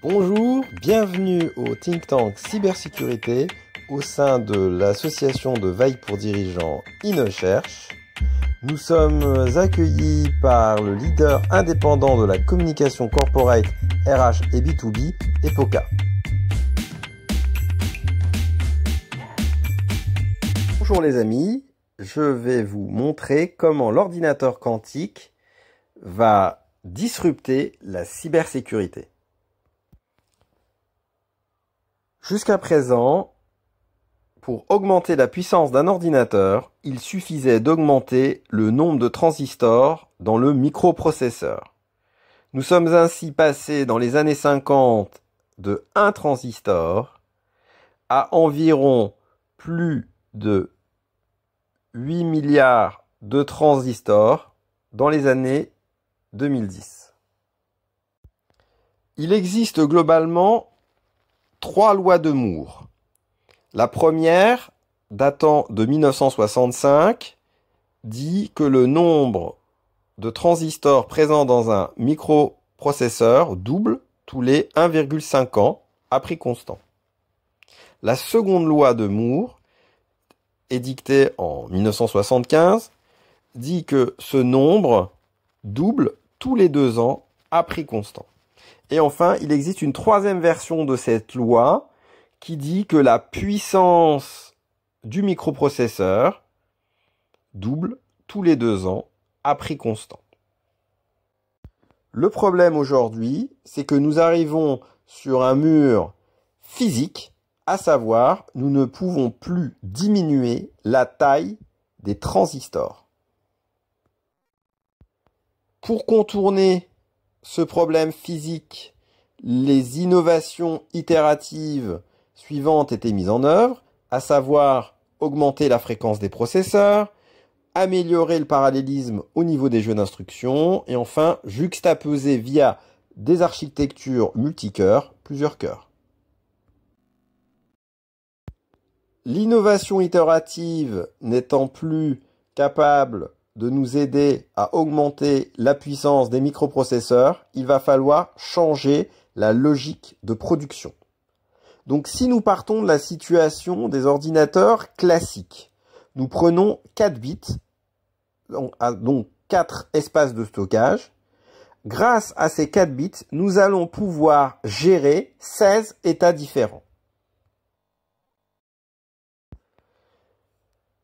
Bonjour, bienvenue au think tank cybersécurité au sein de l'association de veille pour dirigeants InnoCherche. Nous sommes accueillis par le leader indépendant de la communication corporate RH et B2B, EPOCA. Bonjour les amis, je vais vous montrer comment l'ordinateur quantique va disrupter la cybersécurité. Jusqu'à présent, pour augmenter la puissance d'un ordinateur, il suffisait d'augmenter le nombre de transistors dans le microprocesseur. Nous sommes ainsi passés dans les années 50 de 1 transistor à environ plus de 8 milliards de transistors dans les années 2010. Il existe globalement trois lois de Moore. La première, datant de 1965, dit que le nombre de transistors présents dans un microprocesseur double tous les 1,5 ans à prix constant. La seconde loi de Moore, édictée en 1975, dit que ce nombre double tous les deux ans à prix constant. Et enfin, il existe une troisième version de cette loi qui dit que la puissance du microprocesseur double tous les deux ans à prix constant. Le problème aujourd'hui, c'est que nous arrivons sur un mur physique, à savoir nous ne pouvons plus diminuer la taille des transistors. Pour contourner ce problème physique, les innovations itératives suivantes étaient mises en œuvre, à savoir augmenter la fréquence des processeurs, améliorer le parallélisme au niveau des jeux d'instruction, et enfin juxtaposer via des architectures multicœurs plusieurs cœurs. L'innovation itérative n'étant plus capable de nous aider à augmenter la puissance des microprocesseurs, il va falloir changer la logique de production. Donc si nous partons de la situation des ordinateurs classiques, nous prenons 4 bits, donc 4 ah, espaces de stockage. Grâce à ces 4 bits, nous allons pouvoir gérer 16 états différents.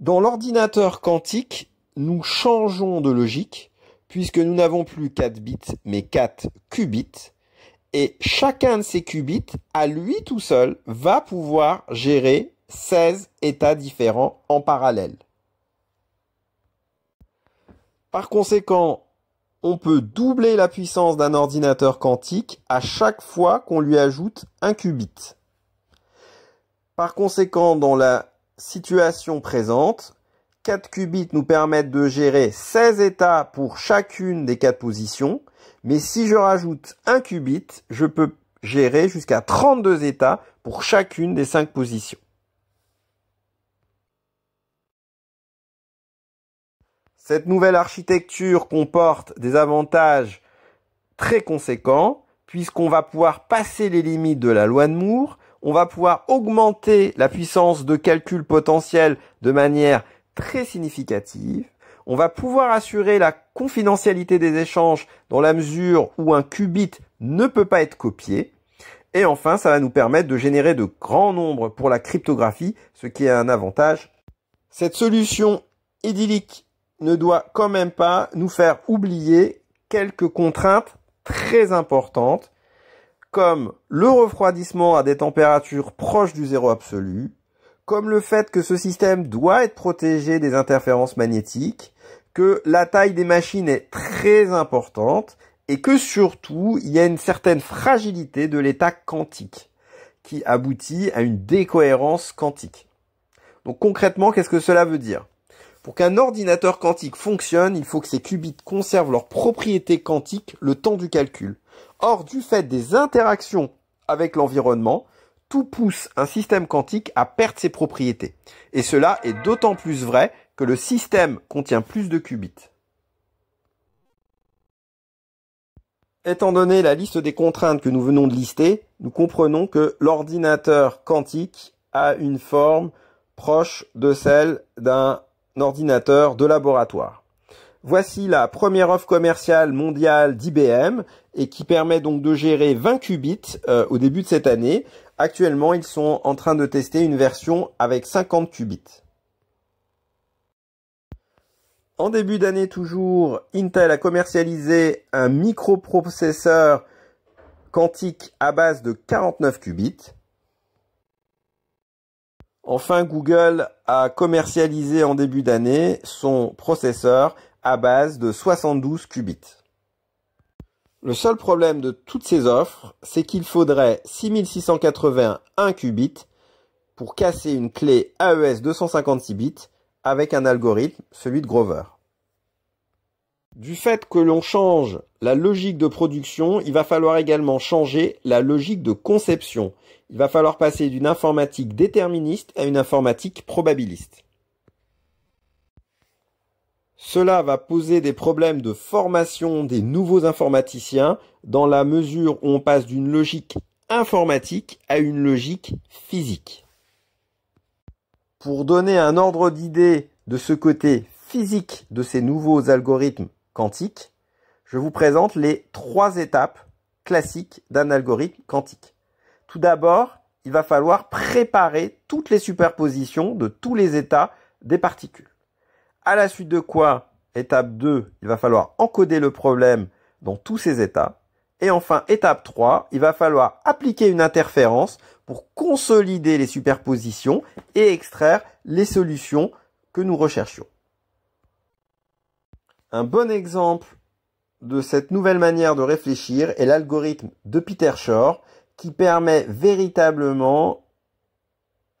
Dans l'ordinateur quantique, nous changeons de logique puisque nous n'avons plus 4 bits mais 4 qubits. Et chacun de ces qubits, à lui tout seul, va pouvoir gérer 16 états différents en parallèle. Par conséquent, on peut doubler la puissance d'un ordinateur quantique à chaque fois qu'on lui ajoute un qubit. Par conséquent, dans la situation présente, 4 qubits nous permettent de gérer 16 états pour chacune des 4 positions. Mais si je rajoute un qubit, je peux gérer jusqu'à 32 états pour chacune des 5 positions. Cette nouvelle architecture comporte des avantages très conséquents puisqu'on va pouvoir passer les limites de la loi de Moore, on va pouvoir augmenter la puissance de calcul potentiel de manière très significative. On va pouvoir assurer la confidentialité des échanges dans la mesure où un qubit ne peut pas être copié. Et enfin, ça va nous permettre de générer de grands nombres pour la cryptographie, ce qui est un avantage. Cette solution idyllique ne doit quand même pas nous faire oublier quelques contraintes très importantes, comme le refroidissement à des températures proches du zéro absolu, comme le fait que ce système doit être protégé des interférences magnétiques, que la taille des machines est très importante et que surtout il y a une certaine fragilité de l'état quantique qui aboutit à une décohérence quantique. Donc concrètement, qu'est-ce que cela veut dire Pour qu'un ordinateur quantique fonctionne, il faut que ces qubits conservent leurs propriétés quantiques le temps du calcul. Or, du fait des interactions avec l'environnement, tout pousse un système quantique à perdre ses propriétés. Et cela est d'autant plus vrai que le système contient plus de qubits. Étant donné la liste des contraintes que nous venons de lister, nous comprenons que l'ordinateur quantique a une forme proche de celle d'un ordinateur de laboratoire. Voici la première offre commerciale mondiale d'IBM et qui permet donc de gérer 20 qubits euh, au début de cette année Actuellement, ils sont en train de tester une version avec 50 qubits. En début d'année toujours, Intel a commercialisé un microprocesseur quantique à base de 49 qubits. Enfin, Google a commercialisé en début d'année son processeur à base de 72 qubits. Le seul problème de toutes ces offres, c'est qu'il faudrait 6681 qubits pour casser une clé AES e 256 bits avec un algorithme, celui de Grover. Du fait que l'on change la logique de production, il va falloir également changer la logique de conception. Il va falloir passer d'une informatique déterministe à une informatique probabiliste. Cela va poser des problèmes de formation des nouveaux informaticiens dans la mesure où on passe d'une logique informatique à une logique physique. Pour donner un ordre d'idée de ce côté physique de ces nouveaux algorithmes quantiques, je vous présente les trois étapes classiques d'un algorithme quantique. Tout d'abord, il va falloir préparer toutes les superpositions de tous les états des particules à la suite de quoi, étape 2, il va falloir encoder le problème dans tous ses états. Et enfin, étape 3, il va falloir appliquer une interférence pour consolider les superpositions et extraire les solutions que nous recherchions. Un bon exemple de cette nouvelle manière de réfléchir est l'algorithme de Peter Shor qui permet véritablement,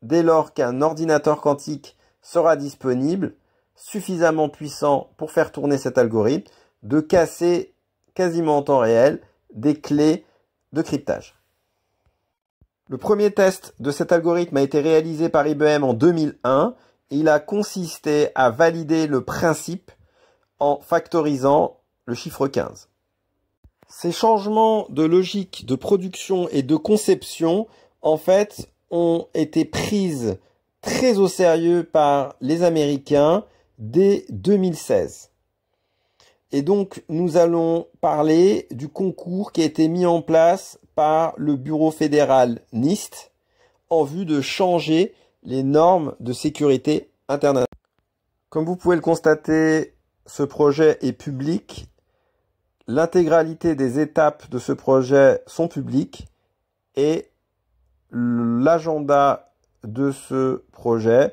dès lors qu'un ordinateur quantique sera disponible, suffisamment puissant pour faire tourner cet algorithme, de casser quasiment en temps réel des clés de cryptage. Le premier test de cet algorithme a été réalisé par IBM en 2001. Il a consisté à valider le principe en factorisant le chiffre 15. Ces changements de logique de production et de conception, en fait, ont été prises très au sérieux par les Américains dès 2016. Et donc, nous allons parler du concours qui a été mis en place par le Bureau fédéral NIST en vue de changer les normes de sécurité internationale. Comme vous pouvez le constater, ce projet est public. L'intégralité des étapes de ce projet sont publiques et l'agenda de ce projet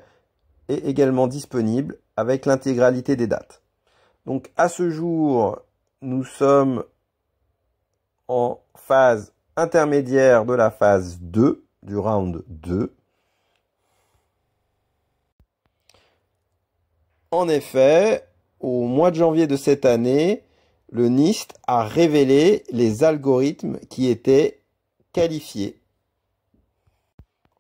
est également disponible avec l'intégralité des dates. Donc à ce jour, nous sommes en phase intermédiaire de la phase 2, du round 2. En effet, au mois de janvier de cette année, le NIST a révélé les algorithmes qui étaient qualifiés.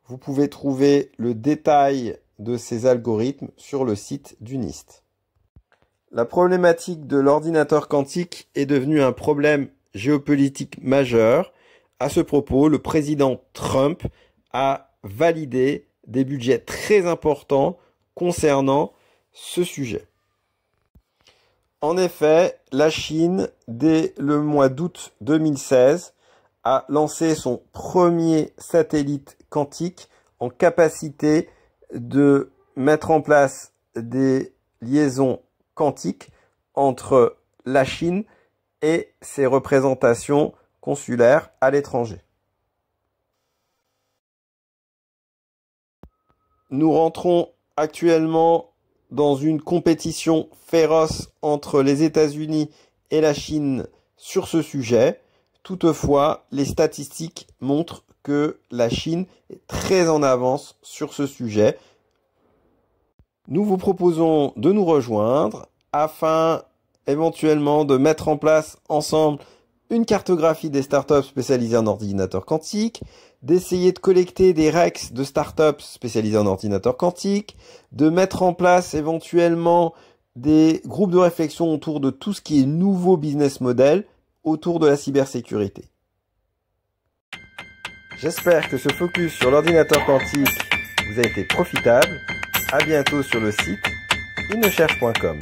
Vous pouvez trouver le détail de ces algorithmes sur le site du NIST. La problématique de l'ordinateur quantique est devenue un problème géopolitique majeur. À ce propos, le président Trump a validé des budgets très importants concernant ce sujet. En effet, la Chine, dès le mois d'août 2016, a lancé son premier satellite quantique en capacité de mettre en place des liaisons quantiques entre la Chine et ses représentations consulaires à l'étranger. Nous rentrons actuellement dans une compétition féroce entre les États-Unis et la Chine sur ce sujet. Toutefois, les statistiques montrent la Chine est très en avance sur ce sujet. Nous vous proposons de nous rejoindre afin éventuellement de mettre en place ensemble une cartographie des startups spécialisées en ordinateur quantique, d'essayer de collecter des REX de startups spécialisées en ordinateur quantique, de mettre en place éventuellement des groupes de réflexion autour de tout ce qui est nouveau business model autour de la cybersécurité. J'espère que ce focus sur l'ordinateur quantique vous a été profitable. À bientôt sur le site innecherche.com